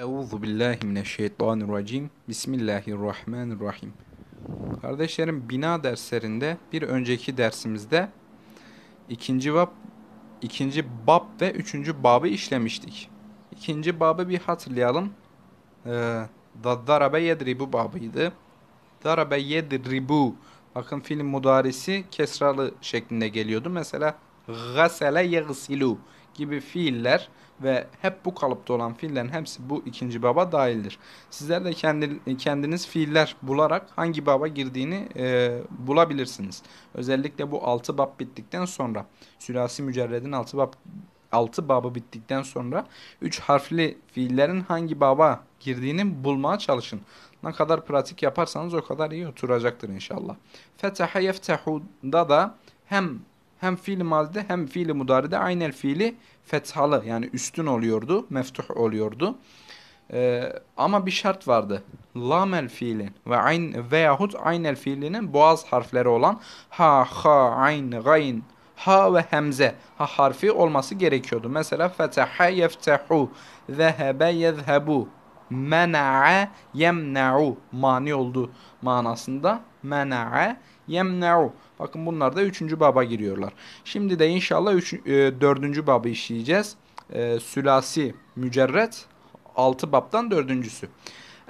Euzu billahi mineşşeytanirracim. Bismillahirrahmanirrahim. Kardeşlerim bina derslerinde bir önceki dersimizde ikinci bab ikinci bab ve üçüncü babı işlemiştik. İkinci babı bir hatırlayalım. Ee, darabe yedribu babıydı. Darabe yedribu. Bakın film mudarisi kesralı şeklinde geliyordu. Mesela gasele yegsilu gibi fiiller ve hep bu kalıpta olan fiillerin hepsi bu ikinci baba dahildir. Sizler de kendiniz fiiller bularak hangi baba girdiğini e, bulabilirsiniz. Özellikle bu altı bab bittikten sonra sülasi mücerredin altı bab altı babı bittikten sonra üç harfli fiillerin hangi baba girdiğini bulmaya çalışın. Ne kadar pratik yaparsanız o kadar iyi oturacaktır inşallah. Fetaha yeftehu'da da hem hem fiil mazide hem fiili mudaride aynel fiili fethalı yani üstün oluyordu, meftuh oluyordu. Ee, ama bir şart vardı. Lamel fiilin ve ayn veyahut aynel fiilinin boğaz harfleri olan ha, ha, ayn, gayn, ha ve hemze ha harfi olması gerekiyordu. Mesela fetaha yeftehu, zehebe yezhebu, mena'a yemna'u mani oldu manasında mena'a yemna'u Bakın bunlar da 3. baba giriyorlar. Şimdi de inşallah 3, 4. E, babı işleyeceğiz. E, Sülasi mücerret 6 babtan 4.sü.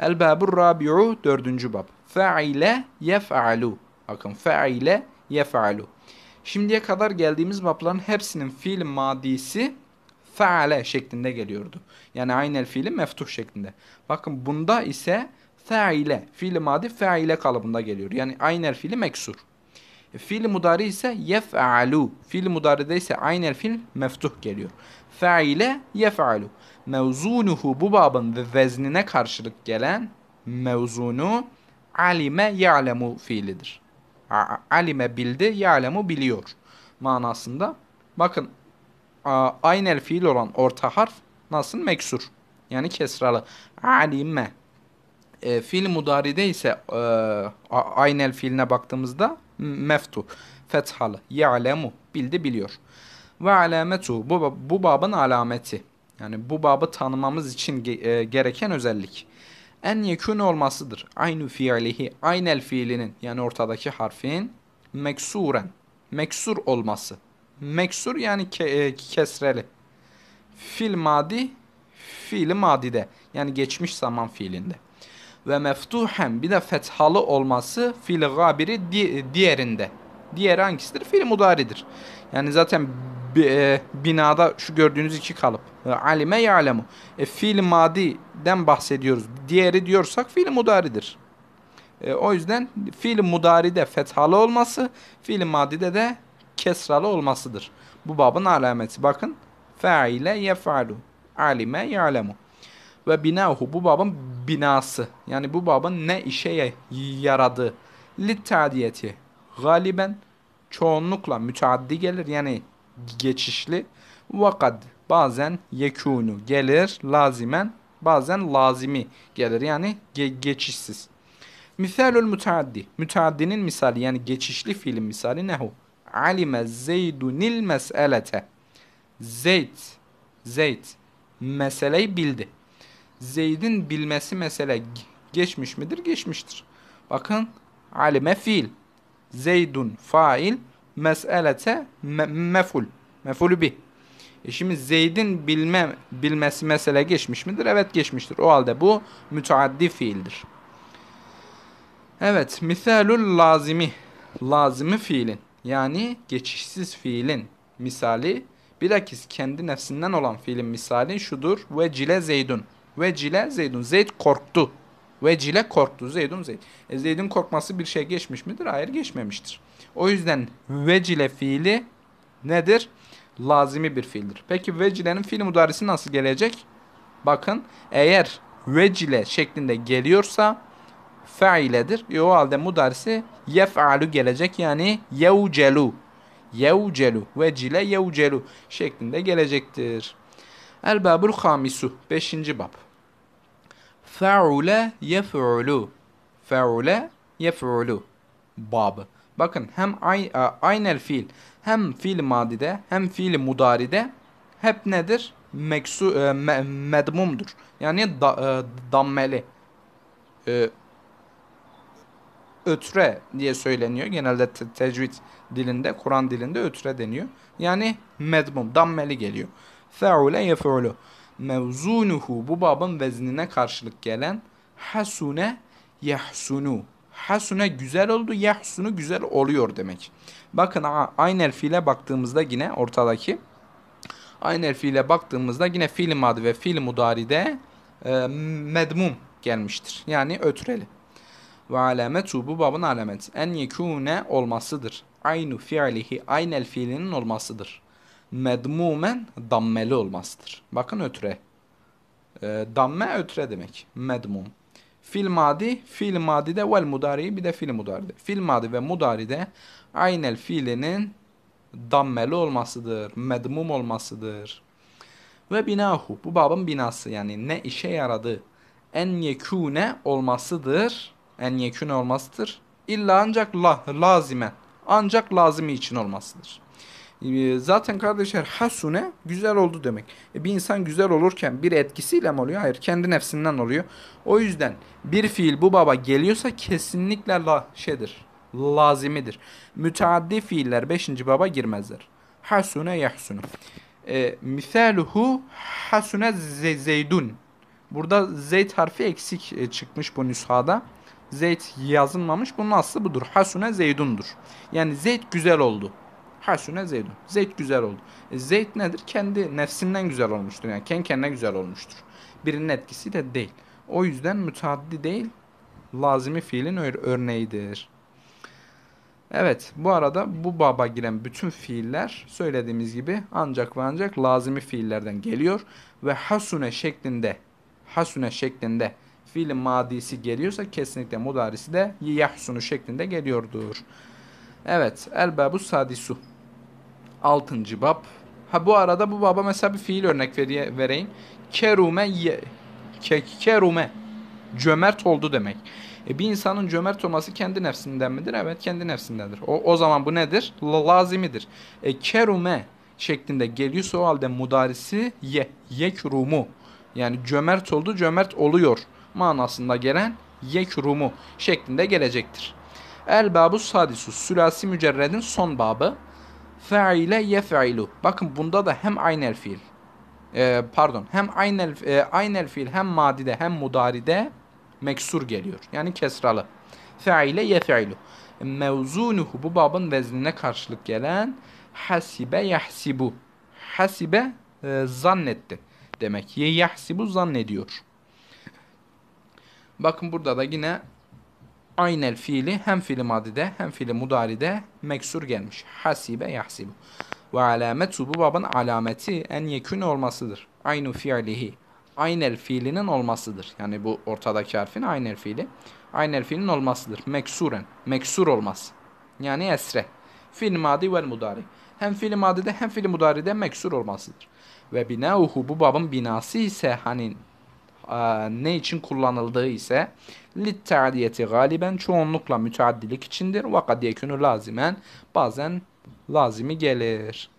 El babur rabi'u 4. bab. Fe'ile yef'alu. Bakın fe'ile yef'alu. Şimdiye kadar geldiğimiz babların hepsinin fiil madisi fe'ale şeklinde geliyordu. Yani aynel fiili meftuh şeklinde. Bakın bunda ise fe'ile fiil madi fe'ile kalıbında geliyor. Yani aynel fiili meksur. Fiil mudari ise yef'alu. Fiil mudaride ise aynel fiil meftuh geliyor. Fe'ile yef'alu. Mevzunuhu bu babın veznine karşılık gelen mevzunu alime ya'lemu fiilidir. A alime bildi, ya'lemu biliyor manasında. Bakın aynel fiil olan orta harf nasıl meksur. Yani kesralı. Alime. E, fiil mudaride ise e, aynel fiiline baktığımızda meftu fethalı ya'lemu bildi biliyor. Ve alametu bu, bu babın alameti. Yani bu babı tanımamız için ge e, gereken özellik. En yekün olmasıdır. Aynı fiilihi, aynel fiilinin yani ortadaki harfin meksuren, meksur olması. Meksur yani ke e, kesreli. Fil madi, fiili madide yani geçmiş zaman fiilinde ve meftuhen bir de fethalı olması fil gabiri di diğerinde. Diğer hangisidir? Fil mudaridir. Yani zaten e, binada şu gördüğünüz iki kalıp. E, alime ya'lemu. E, fiil madiden bahsediyoruz. Diğeri diyorsak fiil mudaridir. E, o yüzden fiil mudaride fethalı olması, fil madide de kesralı olmasıdır. Bu babın alameti. Bakın. Fe'ile yef'alu. Alime ya'lemu. Ve binahu. Bu babın binası yani bu babın ne işe yaradığı littadiyeti galiben çoğunlukla müteaddi gelir yani geçişli vakad bazen yekunu gelir lazimen bazen lazimi gelir yani ge geçişsiz. Misalül müteaddi. Müteaddinin misali yani geçişli film misali nehu? Alime zeydunil meselete. Zeyd. Zeyd. Meseleyi bildi. Zeyd'in bilmesi mesele geçmiş midir? Geçmiştir. Bakın alime fiil. Zeydun fail. Meselete meful. Mefulü bih. E şimdi Zeyd'in bilme, bilmesi mesele geçmiş midir? Evet geçmiştir. O halde bu müteaddi fiildir. Evet, misalul lazimi. Lazimi fiilin. Yani geçişsiz fiilin misali bilakis kendi nefsinden olan fiilin misali şudur. Ve cile zeydun. Ve cile Zeydun. Zeyd korktu. Ve cile korktu. Zeydun Zeyd. E, Zeyd'in korkması bir şey geçmiş midir? Hayır geçmemiştir. O yüzden ve cile fiili nedir? Lazimi bir fiildir. Peki ve cile'nin fiil mudarisi nasıl gelecek? Bakın eğer ve cile şeklinde geliyorsa failedir. E o halde mudarisi yef'alu gelecek yani yevcelu. Yevcelu vecile yevcelu şeklinde gelecektir. El babul hamisu beşinci bab. Fe'ule yef'ulu. Fe'ule yef'ulu. Babı. Bakın hem e, aynel fiil hem fiil madide hem fiil mudaride hep nedir? Meksu, e, me, medmumdur. Yani da, e, dammeli. E, ötre diye söyleniyor. Genelde te tecvid dilinde, Kur'an dilinde ötre deniyor. Yani medmum, dammeli geliyor. Fe'ule yef'ulu mevzunuhu bu babın veznine karşılık gelen hasune yahsunu. Hasune güzel oldu, yahsunu güzel oluyor demek. Bakın aynı fiile baktığımızda yine ortadaki aynı fiile baktığımızda yine fiil madı ve fiil mudaride e, medmum gelmiştir. Yani ötüreli. Ve alametu bu babın alameti. En yekune olmasıdır. Aynı fiilihi aynel fiilinin olmasıdır medmumen dammeli olmasıdır. Bakın ötre. E, damme ötre demek. Medmum. Fil madi, fil madide vel mudari bir de fil mudaride. Fil madi ve de aynel fiilinin dammeli olmasıdır. Medmum olmasıdır. Ve binahu bu babın binası yani ne işe yaradı en yekune olmasıdır. En yekune olmasıdır. İlla ancak la, lazime ancak lazimi için olmasıdır. Ee, zaten kardeşler hasune güzel oldu demek. E bir insan güzel olurken bir etkisiyle mi oluyor? Hayır kendi nefsinden oluyor. O yüzden bir fiil bu baba geliyorsa kesinlikle la şeydir. Lazimidir. Müteaddi fiiller 5. baba girmezler. Hasune yahsunu. E, misaluhu hasune ze zeydun. Burada zeyd harfi eksik e, çıkmış bu nüshada. Zeyd yazılmamış. Bunun aslı budur. Hasune zeydundur. Yani zeyd güzel oldu. Hasune Zeydun. Zeyd güzel oldu. E, Zeyd nedir? Kendi nefsinden güzel olmuştur. Yani kendi kendine güzel olmuştur. Birinin de değil. O yüzden müteaddi değil, lazimi fiilin örneğidir. Evet bu arada bu baba giren bütün fiiller söylediğimiz gibi ancak ve ancak lazimi fiillerden geliyor. Ve hasune şeklinde hasune şeklinde fiilin madisi geliyorsa kesinlikle mudarisi de yahsunu şeklinde geliyordur. Evet elbabu sadisu 6. bab. Ha bu arada bu baba mesela bir fiil örnek veriye vereyim. Kerume ye, ke, kerume cömert oldu demek. E bir insanın cömert olması kendi nefsinden midir? Evet kendi nefsindendir. O, o zaman bu nedir? La, lazimidir. E, kerume şeklinde geliyorsa o halde mudarisi ye, yekrumu. Yani cömert oldu, cömert oluyor manasında gelen yekrumu şeklinde gelecektir. El babu sadisu, sülasi mücerredin son babı feile yefeilu. Bakın bunda da hem aynel fiil. E, pardon hem aynel, e, aynel fiil hem madide hem mudaride meksur geliyor. Yani kesralı. Feile yefeilu. Mevzunuhu bu babın veznine karşılık gelen hasibe yahsibu. Hasibe e, zannetti demek. Yahsibu zannediyor. Bakın burada da yine aynel fiili hem fiili madide hem fiili mudaride meksur gelmiş. Hasibe yahsibu. Ve alametu bu babın alameti en yekün olmasıdır. Aynu fiilihi. Aynel fiilinin olmasıdır. Yani bu ortadaki harfin aynel fiili. Aynel fiilin olmasıdır. Meksuren. Meksur olmaz. Yani esre. Fiil madi vel mudari. Hem fiil madide hem fiil mudaride meksur olmasıdır. Ve binauhu bu babın binası ise hanin ee, ne için kullanıldığı ise litteadiyeti galiben çoğunlukla müteaddilik içindir. Vakad yekünü lazimen bazen lazimi gelir.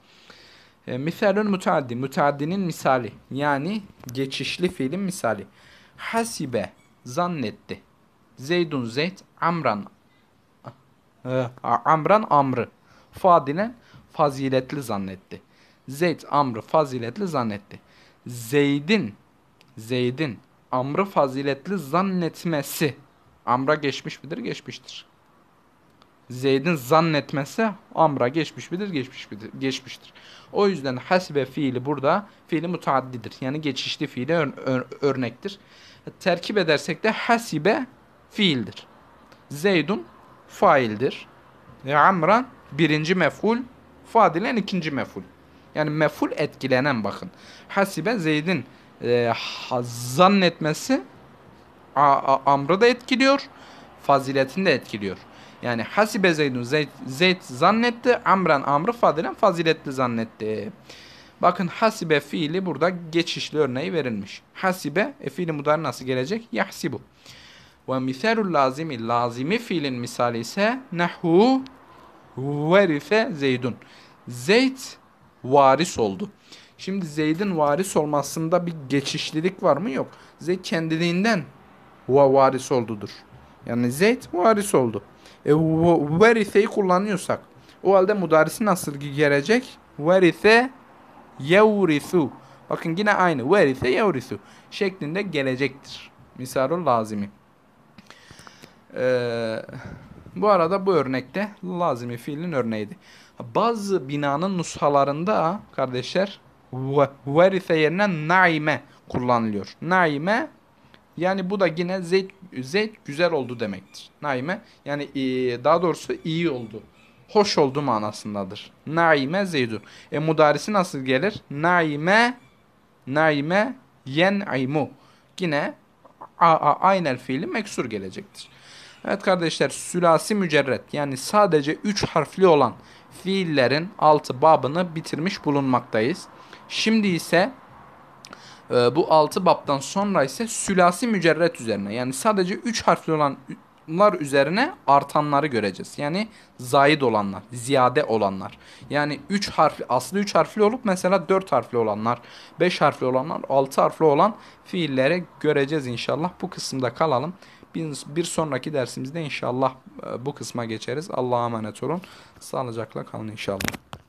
E, misalün müteaddi. Müteaddinin misali. Yani geçişli fiilin misali. Hasibe zannetti. Zeydun Zeyd Amran e, Amran Amr'ı Fadilen faziletli zannetti. Zeyd Amr'ı faziletli zannetti. Zeyd'in Zeyd'in Amr'ı faziletli zannetmesi. Amr'a geçmiş midir? Geçmiştir. Zeyd'in zannetmesi Amr'a geçmiş midir? Geçmiş midir? Geçmiştir. O yüzden hasbe fiili burada fiili mutaaddidir. Yani geçişli fiili ör ör örnektir. Terkip edersek de hasibe fiildir. Zeydun faildir. E, Amran birinci meful, fadilen ikinci meful. Yani meful etkilenen bakın. Hasibe Zeyd'in e, zannetmesi amrı da etkiliyor, faziletini de etkiliyor. Yani hasibe zeydun zeyd, zeyd zannetti, amran amrı fadilen faziletli zannetti. Bakın hasibe fiili burada geçişli örneği verilmiş. Hasibe e, fiili mudari nasıl gelecek? Yahsibu. Ve misalul lazimi lazimi fiilin misali ise nehu verife zeydun. Zeyd varis oldu. Şimdi Zeyd'in varis olmasında bir geçişlilik var mı? Yok. Zeyd kendiliğinden varis oldudur. Yani Zeyd varis oldu. E, verise'yi kullanıyorsak o halde mudarisi nasıl gelecek? Verise yevrisu. Bakın yine aynı. Verise yevrisu şeklinde gelecektir. Misalul lazimi. Ee, bu arada bu örnekte lazimi fiilin örneğiydi. Bazı binanın nushalarında kardeşler verise yerine naime kullanılıyor. Naime yani bu da yine zeyt, zeyt güzel oldu demektir. Naime yani e, daha doğrusu iyi oldu. Hoş oldu manasındadır. Naime zeydu. E mudarisi nasıl gelir? Naime naime yen'imu. Yine a, a, aynel fiili meksur gelecektir. Evet kardeşler sülasi mücerret yani sadece 3 harfli olan fiillerin altı babını bitirmiş bulunmaktayız. Şimdi ise e, bu 6 baptan sonra ise sülasi mücerret üzerine yani sadece 3 harfli olanlar üzerine artanları göreceğiz. Yani zayid olanlar, ziyade olanlar. Yani 3 harfli, aslı 3 harfli olup mesela 4 harfli olanlar, 5 harfli olanlar, 6 harfli olan fiilleri göreceğiz inşallah. Bu kısımda kalalım. Bir sonraki dersimizde inşallah e, bu kısma geçeriz. Allah'a emanet olun. Sağlıcakla kalın inşallah.